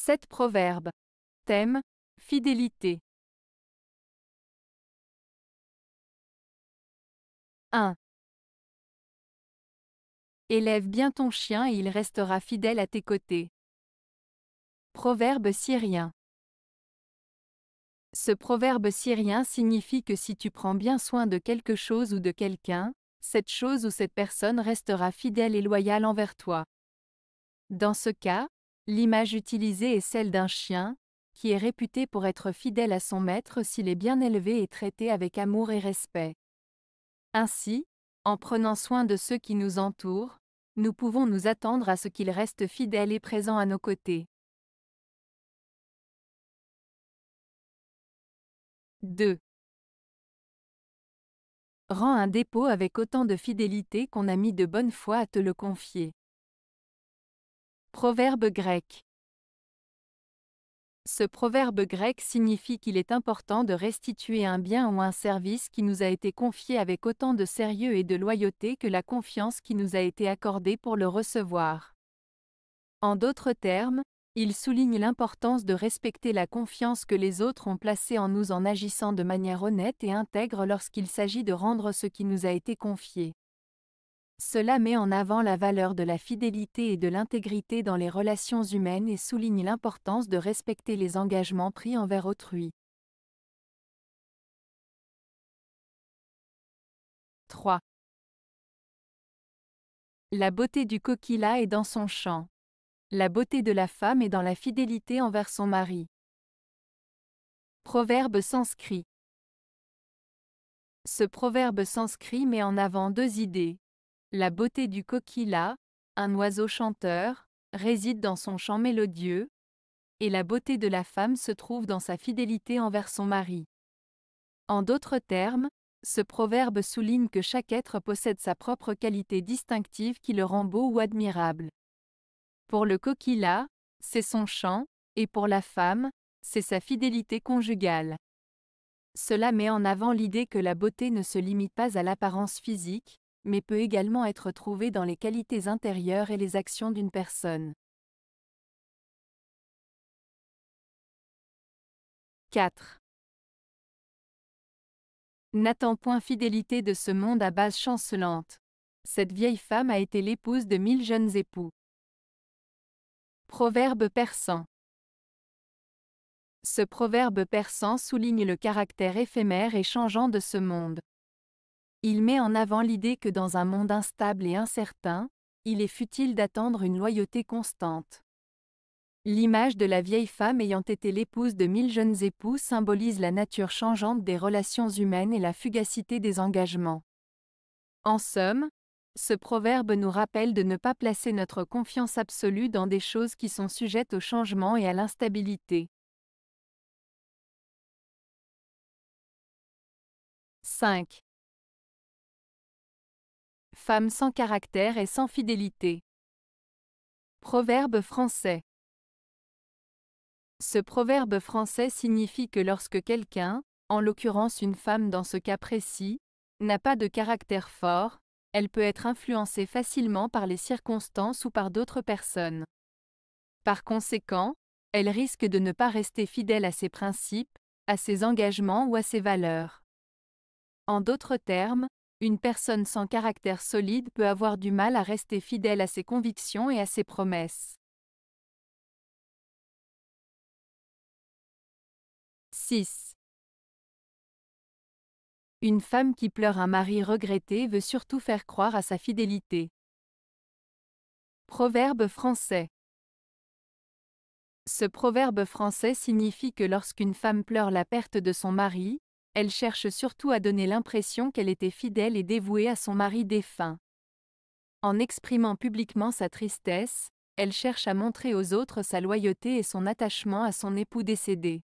7 proverbes. Thème Fidélité. 1. Élève bien ton chien et il restera fidèle à tes côtés. Proverbe syrien. Ce proverbe syrien signifie que si tu prends bien soin de quelque chose ou de quelqu'un, cette chose ou cette personne restera fidèle et loyale envers toi. Dans ce cas, L'image utilisée est celle d'un chien, qui est réputé pour être fidèle à son maître s'il est bien élevé et traité avec amour et respect. Ainsi, en prenant soin de ceux qui nous entourent, nous pouvons nous attendre à ce qu'ils restent fidèles et présents à nos côtés. 2. Rends un dépôt avec autant de fidélité qu'on a mis de bonne foi à te le confier. Proverbe grec. Ce proverbe grec signifie qu'il est important de restituer un bien ou un service qui nous a été confié avec autant de sérieux et de loyauté que la confiance qui nous a été accordée pour le recevoir. En d'autres termes, il souligne l'importance de respecter la confiance que les autres ont placée en nous en agissant de manière honnête et intègre lorsqu'il s'agit de rendre ce qui nous a été confié. Cela met en avant la valeur de la fidélité et de l'intégrité dans les relations humaines et souligne l'importance de respecter les engagements pris envers autrui. 3. La beauté du coquilla est dans son champ. La beauté de la femme est dans la fidélité envers son mari. Proverbe sanscrit. Ce proverbe sanscrit met en avant deux idées. La beauté du coquilla, un oiseau chanteur, réside dans son chant mélodieux, et la beauté de la femme se trouve dans sa fidélité envers son mari. En d'autres termes, ce proverbe souligne que chaque être possède sa propre qualité distinctive qui le rend beau ou admirable. Pour le coquilla, c'est son chant, et pour la femme, c'est sa fidélité conjugale. Cela met en avant l'idée que la beauté ne se limite pas à l'apparence physique, mais peut également être trouvé dans les qualités intérieures et les actions d'une personne. 4. N'attends point fidélité de ce monde à base chancelante. Cette vieille femme a été l'épouse de mille jeunes époux. Proverbe persan. Ce proverbe persan souligne le caractère éphémère et changeant de ce monde. Il met en avant l'idée que dans un monde instable et incertain, il est futile d'attendre une loyauté constante. L'image de la vieille femme ayant été l'épouse de mille jeunes époux symbolise la nature changeante des relations humaines et la fugacité des engagements. En somme, ce proverbe nous rappelle de ne pas placer notre confiance absolue dans des choses qui sont sujettes au changement et à l'instabilité. 5 femme sans caractère et sans fidélité. Proverbe français. Ce proverbe français signifie que lorsque quelqu'un, en l'occurrence une femme dans ce cas précis, n'a pas de caractère fort, elle peut être influencée facilement par les circonstances ou par d'autres personnes. Par conséquent, elle risque de ne pas rester fidèle à ses principes, à ses engagements ou à ses valeurs. En d'autres termes, une personne sans caractère solide peut avoir du mal à rester fidèle à ses convictions et à ses promesses. 6. Une femme qui pleure un mari regretté veut surtout faire croire à sa fidélité. Proverbe français Ce proverbe français signifie que lorsqu'une femme pleure la perte de son mari, elle cherche surtout à donner l'impression qu'elle était fidèle et dévouée à son mari défunt. En exprimant publiquement sa tristesse, elle cherche à montrer aux autres sa loyauté et son attachement à son époux décédé.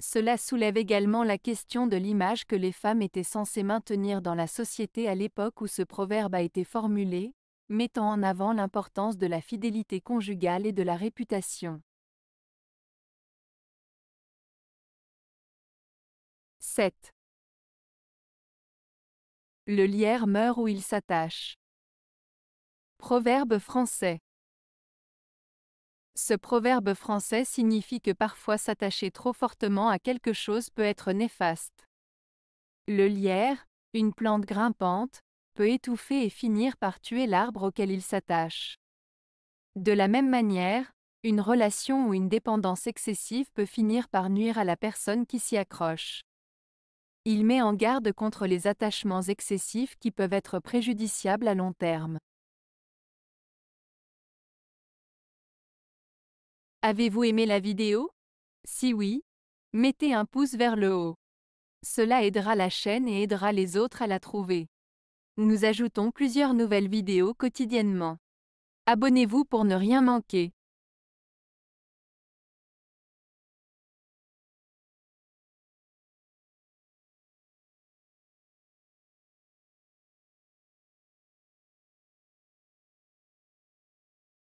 Cela soulève également la question de l'image que les femmes étaient censées maintenir dans la société à l'époque où ce proverbe a été formulé, mettant en avant l'importance de la fidélité conjugale et de la réputation. 7. Le lierre meurt où il s'attache. Proverbe français. Ce proverbe français signifie que parfois s'attacher trop fortement à quelque chose peut être néfaste. Le lierre, une plante grimpante, peut étouffer et finir par tuer l'arbre auquel il s'attache. De la même manière, une relation ou une dépendance excessive peut finir par nuire à la personne qui s'y accroche. Il met en garde contre les attachements excessifs qui peuvent être préjudiciables à long terme. Avez-vous aimé la vidéo Si oui, mettez un pouce vers le haut. Cela aidera la chaîne et aidera les autres à la trouver. Nous ajoutons plusieurs nouvelles vidéos quotidiennement. Abonnez-vous pour ne rien manquer.